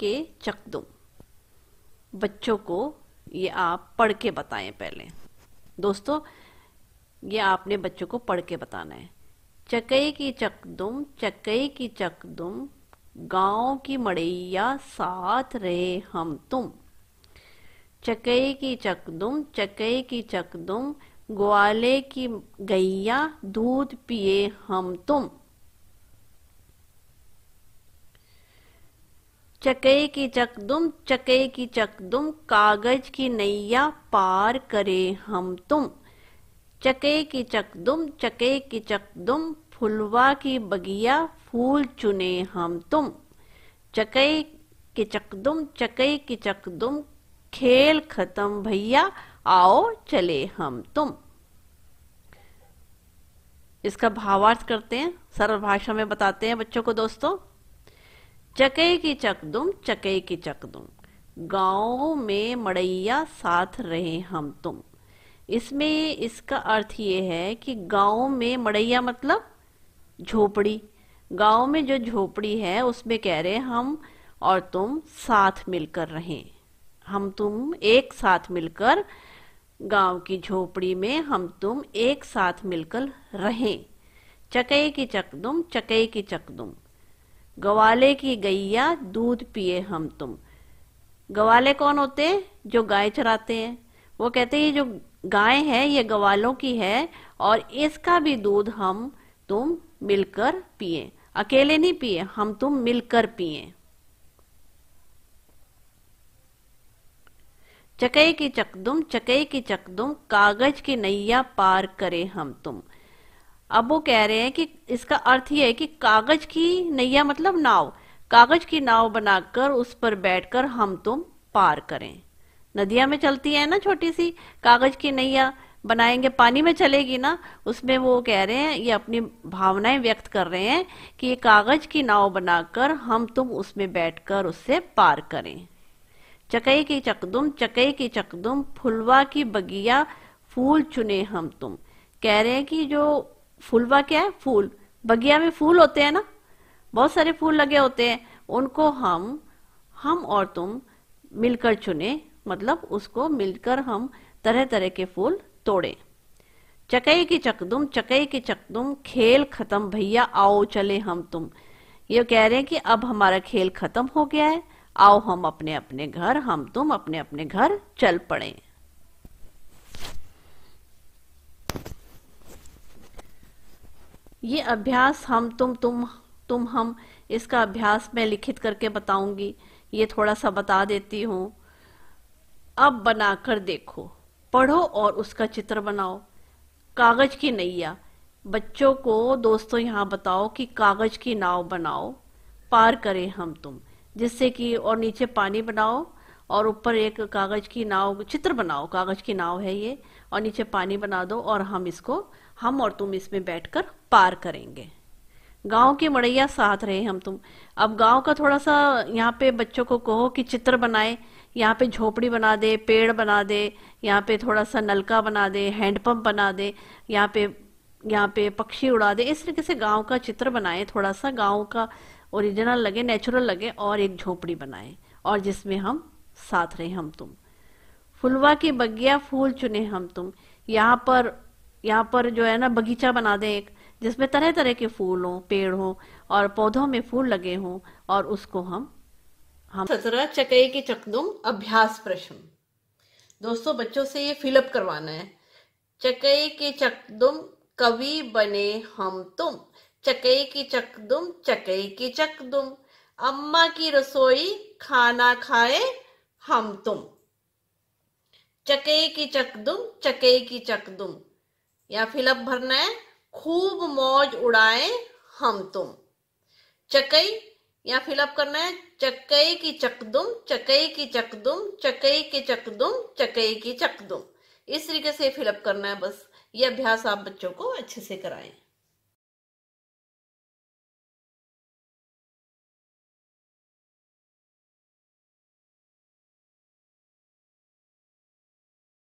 के चक दूँ बच्चों को ये आप पढ़ के बताएं पहले दोस्तों ये आपने बच्चों को पढ़ के बताना है चकई की चक दुम चकई की चक दुम गाँव की मड़ैया साथ रहे हम तुम चकई की चक दुम चकई की चक दुम ग्वाले की गैया दूध पिए हम तुम चकई की चकदुम चकई की चकदुम कागज की नैया पार करे हम तुम चके की चकदुम चके की चकदुम फुलवा की बगिया फूल चुने हम तुम चके की चकदुम चके की चकदुम खेल खत्म भैया आओ चले हम तुम इसका भावार्थ करते हैं सरल भाषा में बताते हैं बच्चों को दोस्तों चके की चक दुम चके की चक दुम गाँव में मड़ैया साथ रहे हम तुम इसमें इसका अर्थ ये है कि गाँव में मड़ैया मतलब झोपड़ी गाँव में जो झोपड़ी है उसमें कह रहे हम और तुम साथ मिलकर रहें हम तुम एक साथ मिलकर गांव की झोपड़ी में हम तुम एक साथ मिलकर रहें चकई की चकदुम चकई की चकदुम गवाले की गैया दूध पिए हम तुम गवाले कौन होते हैं जो गाय चराते हैं वो कहते हैं ये जो गाय है ये गवालों की है और इसका भी दूध हम तुम मिलकर पिए अकेले नहीं पिए हम तुम मिलकर पिए चकई की चकदुम चकई की चकदुम कागज की नैया पार करे हम तुम अब वो कह रहे हैं कि इसका अर्थ यह है कि कागज की नैया मतलब नाव कागज की नाव बनाकर उस पर बैठकर हम तुम पार करें नदिया में चलती है ना छोटी सी कागज की नैया बनाएंगे पानी में चलेगी ना उसमें वो कह रहे हैं ये अपनी भावनाएं व्यक्त कर रहे हैं कि ये कागज की नाव बनाकर हम तुम उसमें बैठकर उससे पार करें चकई की चकदुम चकई की चकदुम फुलवा की बगिया फूल चुने हम तुम कह रहे हैं कि जो फुलवा क्या है फूल बगिया में फूल होते हैं ना बहुत सारे फूल लगे होते हैं उनको हम हम और तुम मिलकर चुने मतलब उसको मिलकर हम तरह तरह के फूल तोड़े चकई की चकदुम चकई की चकदुम खेल खत्म भैया आओ चले हम तुम ये कह रहे हैं कि अब हमारा खेल खत्म हो गया है आओ हम अपने अपने घर हम तुम अपने अपने घर चल पड़े ये अभ्यास हम तुम तुम तुम हम इसका अभ्यास मैं लिखित करके बताऊंगी ये थोड़ा सा बता देती हूँ अब बनाकर देखो पढ़ो और उसका चित्र बनाओ कागज की नैया बच्चों को दोस्तों यहाँ बताओ कि कागज की नाव बनाओ पार करें हम तुम जिससे कि और नीचे पानी बनाओ और ऊपर एक कागज की नाव चित्र बनाओ कागज की नाव है ये और नीचे पानी बना दो और हम इसको हम और तुम इसमें बैठकर पार करेंगे गांव के मड़ैया साथ रहे हम तुम अब गांव का थोड़ा सा यहाँ पे बच्चों को कहो कि चित्र बनाए यहाँ पे झोपड़ी बना दे पेड़ बना दे यहाँ पे थोड़ा सा नलका बना दे हैंडपम्प बना दे यहाँ पे यहाँ पे पक्षी उड़ा दे इस तरीके से गांव का चित्र बनाए थोड़ा सा गांव का ओरिजिनल लगे नेचुरल लगे और एक झोपड़ी बनाए और जिसमें हम साथ रहे हम तुम फुलवा की बगिया फूल चुने हम तुम यहाँ पर यहाँ पर जो है ना बगीचा बना दें एक जिसमें तरह तरह के फूल हों पेड़ हों और पौधों में फूल लगे हों और उसको हम हम सत्रह चकई के चकदुम अभ्यास प्रश्न दोस्तों बच्चों से ये फिलअप करवाना है चकई के चकदुम कवि बने हम तुम चकई की चकदुम चकई की चकदुम अम्मा की रसोई खाना खाए हम तुम चकई की चकदुम चकई की चकदुम या फिलअप भरना है खूब मौज उड़ाए हम तुम चकई या फिलअप करना है चकई की चकदुम चकई की चकदुम चकई की चकदुम चकई की चकदुम इस तरीके से फिलअप करना है बस ये अभ्यास आप बच्चों को अच्छे से कराएं